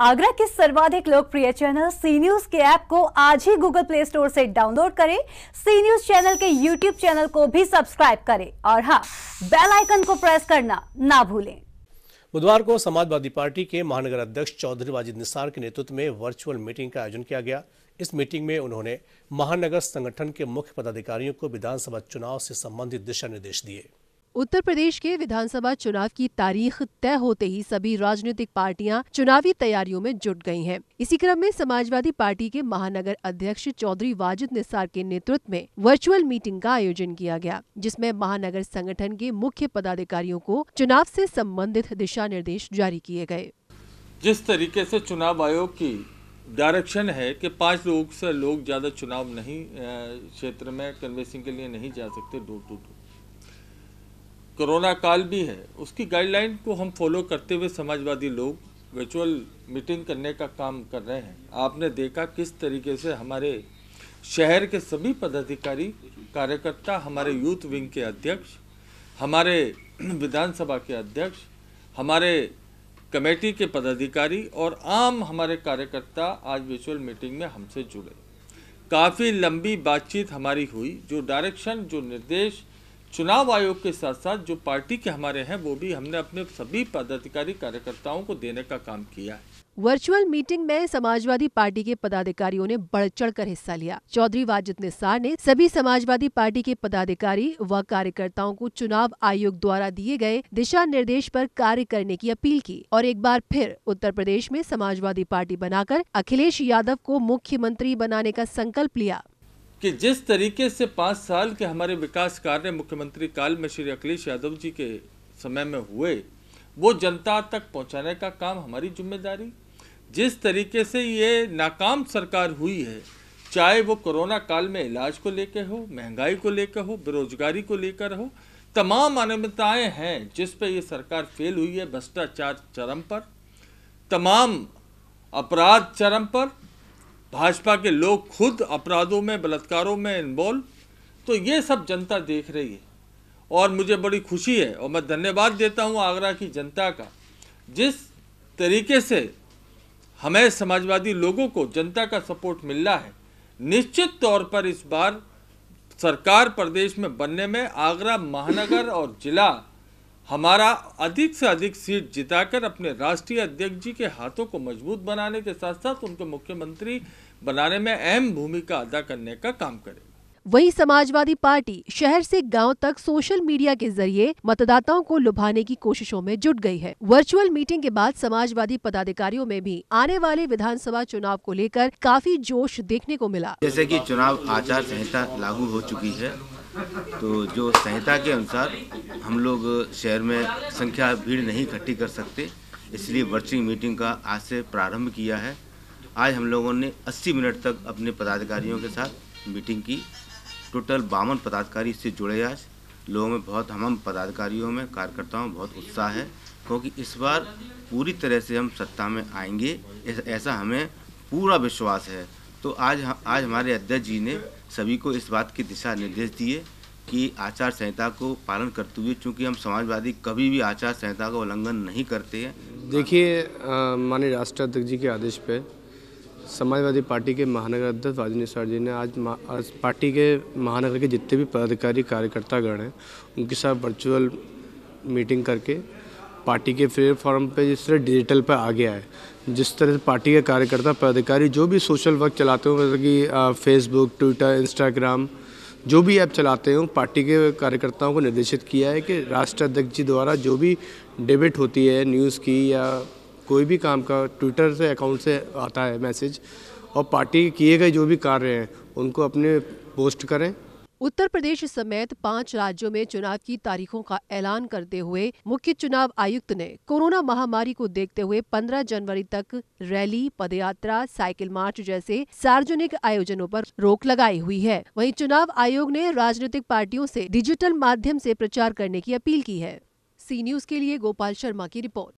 आगरा के सर्वाधिक लोकप्रिय चैनल सी न्यूज के ऐप को आज ही गूगल प्ले स्टोर से डाउनलोड करें सी न्यूज चैनल के यूट्यूब चैनल को भी सब्सक्राइब करें और हाँ बेल आइकन को प्रेस करना ना भूलें बुधवार को समाजवादी पार्टी के महानगर अध्यक्ष चौधरी वाजिद निसार के नेतृत्व में वर्चुअल मीटिंग का आयोजन किया गया इस मीटिंग में उन्होंने महानगर संगठन के मुख्य पदाधिकारियों को विधानसभा चुनाव से संबंधित दिशा निर्देश दिए उत्तर प्रदेश के विधानसभा चुनाव की तारीख तय होते ही सभी राजनीतिक पार्टियां चुनावी तैयारियों में जुट गई हैं। इसी क्रम में समाजवादी पार्टी के महानगर अध्यक्ष चौधरी वाजिद निसार के नेतृत्व में वर्चुअल मीटिंग का आयोजन किया गया जिसमें महानगर संगठन के मुख्य पदाधिकारियों को चुनाव से संबंधित दिशा निर्देश जारी किए गए जिस तरीके से चुनाव आयोग की डायरेक्शन है कि पाँच लोग से लोग ज़्यादा चुनाव नहीं क्षेत्र में कन्वेसिंग के लिए नहीं जा सकते डोर टू डोर कोरोना काल भी है उसकी गाइडलाइन को हम फॉलो करते हुए समाजवादी लोग वर्चुअल मीटिंग करने का काम कर रहे हैं आपने देखा किस तरीके से हमारे शहर के सभी पदाधिकारी कार्यकर्ता हमारे यूथ विंग के अध्यक्ष हमारे विधानसभा के अध्यक्ष हमारे कमेटी के पदाधिकारी और आम हमारे कार्यकर्ता आज वर्चुअल मीटिंग में हमसे जुड़े काफ़ी लंबी बातचीत हमारी हुई जो डायरेक्शन जो निर्देश चुनाव आयोग के साथ साथ जो पार्टी के हमारे हैं वो भी हमने अपने सभी पदाधिकारी कार्यकर्ताओं को देने का काम किया है वर्चुअल मीटिंग में समाजवादी पार्टी के पदाधिकारियों ने बढ़ चढ़ कर हिस्सा लिया चौधरी वाजिद निसार ने सभी समाजवादी पार्टी के पदाधिकारी व कार्यकर्ताओं को चुनाव आयोग द्वारा दिए गए दिशा निर्देश पर कार्य करने की अपील की और एक बार फिर उत्तर प्रदेश में समाजवादी पार्टी बनाकर अखिलेश यादव को मुख्यमंत्री बनाने का संकल्प लिया कि जिस तरीके से पाँच साल के हमारे विकास कार्य मुख्यमंत्री काल में श्री अखिलेश यादव जी के समय में हुए वो जनता तक पहुंचाने का काम हमारी जिम्मेदारी जिस तरीके से ये नाकाम सरकार हुई है चाहे वो कोरोना काल में इलाज को लेकर हो महंगाई को लेकर हो बेरोजगारी को लेकर हो तमाम अनियमितताएँ हैं जिस पे ये सरकार फेल हुई है भ्रष्टाचार चरम पर तमाम अपराध चरम पर भाजपा के लोग खुद अपराधों में बलात्कारों में इन्वॉल्व तो ये सब जनता देख रही है और मुझे बड़ी खुशी है और मैं धन्यवाद देता हूँ आगरा की जनता का जिस तरीके से हमें समाजवादी लोगों को जनता का सपोर्ट मिल रहा है निश्चित तौर पर इस बार सरकार प्रदेश में बनने में आगरा महानगर और जिला हमारा अधिक से अधिक सीट जिताकर अपने राष्ट्रीय अध्यक्ष जी के हाथों को मजबूत बनाने के साथ साथ उनको मुख्यमंत्री बनाने में अहम भूमिका अदा करने का काम करेगा वही समाजवादी पार्टी शहर से गांव तक सोशल मीडिया के जरिए मतदाताओं को लुभाने की कोशिशों में जुट गई है वर्चुअल मीटिंग के बाद समाजवादी पदाधिकारियों में भी आने वाले विधानसभा चुनाव को लेकर काफी जोश देखने को मिला जैसे कि चुनाव आचार संहिता लागू हो चुकी है तो जो संहिता के अनुसार हम लोग शहर में संख्या भीड़ नहीं इकट्ठी कर सकते इसलिए वर्चिंग मीटिंग का आज से प्रारंभ किया है आज हम लोगों ने 80 मिनट तक अपने पदाधिकारियों के साथ मीटिंग की टोटल बावन पदाधिकारी इससे जुड़े आज लोगों में बहुत हम पदाधिकारियों में कार्यकर्ताओं में बहुत उत्साह है क्योंकि इस बार पूरी तरह से हम सत्ता में आएंगे ऐसा हमें पूरा विश्वास है तो आज आज हमारे अध्यक्ष जी ने सभी को इस बात की दिशा निर्देश दिए कि आचार संहिता को पालन करते हुए चूँकि हम समाजवादी कभी भी आचार संहिता का उल्लंघन नहीं करते हैं देखिए माननीय राष्ट्राध्यक्ष जी के आदेश पर समाजवादी पार्टी के महानगर अध्यक्ष राजनी सर जी ने आज, आज पार्टी के महानगर के जितने भी पदाधिकारी कार्यकर्तागण हैं उनके साथ वर्चुअल मीटिंग करके पार्टी के प्लेटफॉर्म पे जिस तरह डिजिटल पर आ गया है जिस तरह से पार्टी के कार्यकर्ता पदाधिकारी जो भी सोशल वर्क चलाते हो मतलब कि फेसबुक ट्विटर इंस्टाग्राम जो भी ऐप चलाते हो पार्टी के कार्यकर्ताओं को निर्देशित किया है कि राष्ट्र अध्यक्ष जी द्वारा जो भी डेबिट होती है न्यूज़ की या कोई भी काम का ट्विटर से अकाउंट से आता है मैसेज और पार्टी किए गए जो भी कार्य हैं उनको अपने पोस्ट करें उत्तर प्रदेश समेत पांच राज्यों में चुनाव की तारीखों का ऐलान करते हुए मुख्य चुनाव आयुक्त ने कोरोना महामारी को देखते हुए 15 जनवरी तक रैली पदयात्रा साइकिल मार्च जैसे सार्वजनिक आयोजनों पर रोक लगाई हुई है वहीं चुनाव आयोग ने राजनीतिक पार्टियों से डिजिटल माध्यम से प्रचार करने की अपील की है सी न्यूज के लिए गोपाल शर्मा की रिपोर्ट